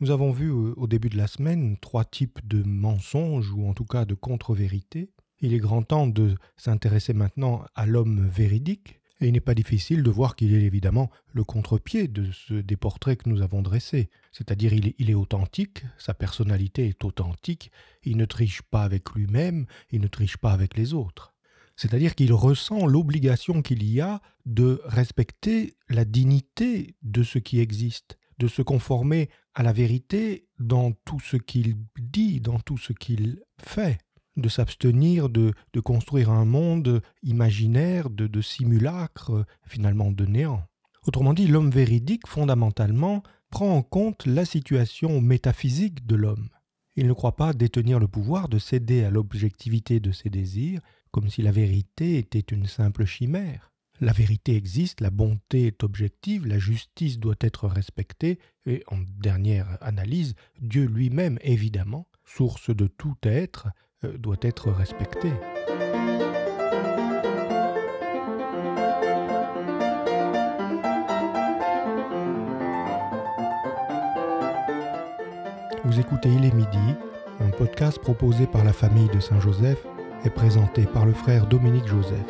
Nous avons vu euh, au début de la semaine trois types de mensonges ou en tout cas de contre-vérités. Il est grand temps de s'intéresser maintenant à l'homme véridique, et il n'est pas difficile de voir qu'il est évidemment le contre-pied des portraits que nous avons dressés. C'est-à-dire il, est authentique, sa personnalité est authentique, il ne triche pas avec lui-même, il ne triche pas avec les autres. C'est-à-dire qu'il ressent l'obligation qu'il y a de respecter la dignité de ce qui existe, de se conformer à la vérité dans tout ce qu'il dit, dans tout ce qu'il fait, de s'abstenir de, construire un monde imaginaire, de, de simulacre, finalement de néant. Autrement dit, l'homme véridique, fondamentalement, prend en compte la situation métaphysique de l'homme. Il ne croit pas détenir le pouvoir de céder à l'objectivité de ses désirs, comme si la vérité était une simple chimère. La vérité existe, la bonté est objective, la justice doit être respectée, et en dernière analyse, Dieu lui-même, évidemment, source de tout être, euh, doit être respecté. Vous écoutez Il est midi, un podcast proposé par la famille de Saint-Joseph et présenté par le frère Dominique Joseph.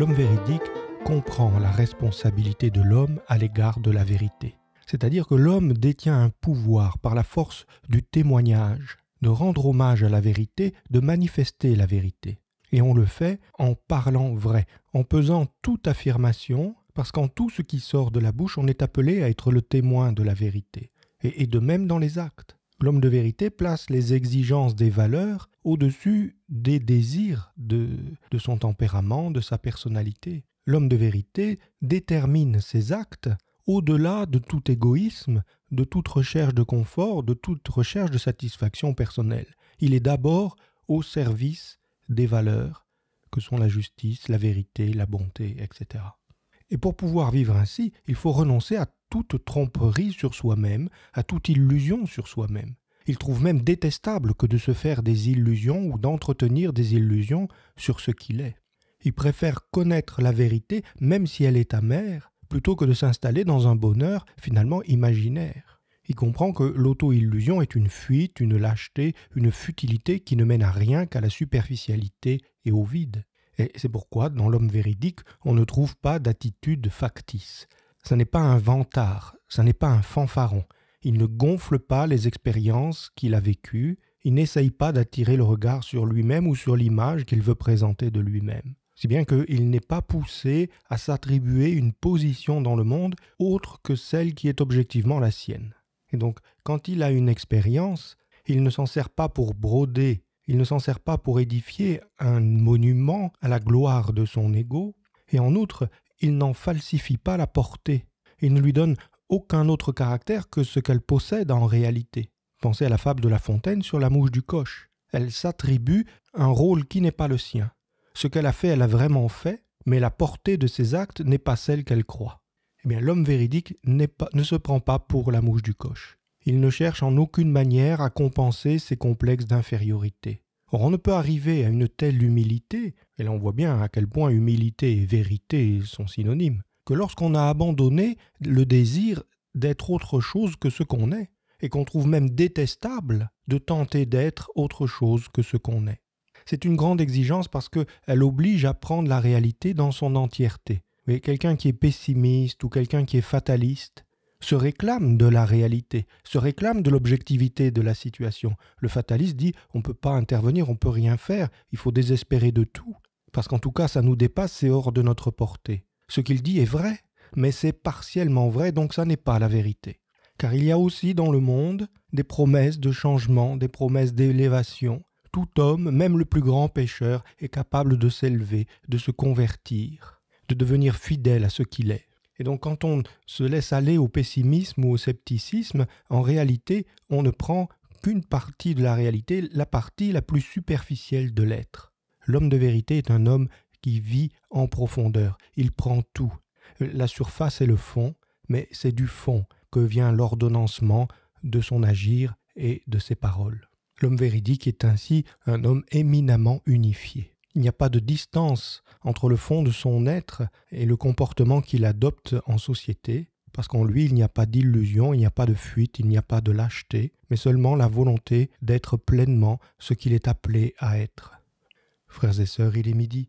l'homme véridique comprend la responsabilité de l'homme à l'égard de la vérité. C'est-à-dire que l'homme détient un pouvoir par la force du témoignage, de rendre hommage à la vérité, de manifester la vérité. Et on le fait en parlant vrai, en pesant toute affirmation, parce qu'en tout ce qui sort de la bouche, on est appelé à être le témoin de la vérité. Et, de même dans les actes. L'homme de vérité place les exigences des valeurs au-dessus des désirs de, son tempérament, de sa personnalité. L'homme de vérité détermine ses actes au-delà de tout égoïsme, de toute recherche de confort, de toute recherche de satisfaction personnelle. Il est d'abord au service des valeurs que sont la justice, la vérité, la bonté, etc. Et pour pouvoir vivre ainsi, il faut renoncer à toute tromperie sur soi-même, à toute illusion sur soi-même. Il trouve même détestable que de se faire des illusions ou d'entretenir des illusions sur ce qu'il est. Il préfère connaître la vérité, même si elle est amère, plutôt que de s'installer dans un bonheur finalement imaginaire. Il comprend que l'auto-illusion est une fuite, une lâcheté, une futilité qui ne mène à rien qu'à la superficialité et au vide. Et c'est pourquoi, dans l'homme véridique, on ne trouve pas d'attitude factice. Ce n'est pas un vantard, ce n'est pas un fanfaron, il ne gonfle pas les expériences qu'il a vécues, il n'essaye pas d'attirer le regard sur lui-même ou sur l'image qu'il veut présenter de lui-même. Si bien qu'il n'est pas poussé à s'attribuer une position dans le monde autre que celle qui est objectivement la sienne. Et donc, quand il a une expérience, il ne s'en sert pas pour broder, il ne s'en sert pas pour édifier un monument à la gloire de son ego, et en outre, il n'en falsifie pas la portée, il ne lui donne aucun autre caractère que ce qu'elle possède en réalité. Pensez à la fable de La Fontaine sur la mouche du coche. Elle s'attribue un rôle qui n'est pas le sien. Ce qu'elle a fait, elle a vraiment fait, mais la portée de ses actes n'est pas celle qu'elle croit. Eh bien, l'homme véridique ne se prend pas pour la mouche du coche. Il ne cherche en aucune manière à compenser ses complexes d'infériorité. Or, on ne peut arriver à une telle humilité, et là on voit bien à quel point humilité et vérité sont synonymes, lorsqu'on a abandonné le désir d'être autre chose que ce qu'on est, et qu'on trouve même détestable de tenter d'être autre chose que ce qu'on est. C'est une grande exigence parce qu'elle oblige à prendre la réalité dans son entièreté. Mais Quelqu'un qui est pessimiste ou quelqu'un qui est fataliste se réclame de la réalité, se réclame de l'objectivité de la situation. Le fataliste dit on ne peut pas intervenir, on ne peut rien faire, il faut désespérer de tout, parce qu'en tout cas ça nous dépasse, c'est hors de notre portée. Ce qu'il dit est vrai, mais c'est partiellement vrai, donc ça n'est pas la vérité. Car il y a aussi dans le monde des promesses de changement, des promesses d'élévation. Tout homme, même le plus grand pécheur, est capable de s'élever, de se convertir, de devenir fidèle à ce qu'il est. Et donc quand on se laisse aller au pessimisme ou au scepticisme, en réalité, on ne prend qu'une partie de la réalité, la partie la plus superficielle de l'être. L'homme de vérité est un homme qui vit en profondeur. Il prend tout. La surface est le fond, mais c'est du fond que vient l'ordonnancement de son agir et de ses paroles. L'homme véridique est ainsi un homme éminemment unifié. Il n'y a pas de distance entre le fond de son être et le comportement qu'il adopte en société, parce qu'en lui il n'y a pas d'illusion, il n'y a pas de fuite, il n'y a pas de lâcheté, mais seulement la volonté d'être pleinement ce qu'il est appelé à être. Frères et sœurs, il est midi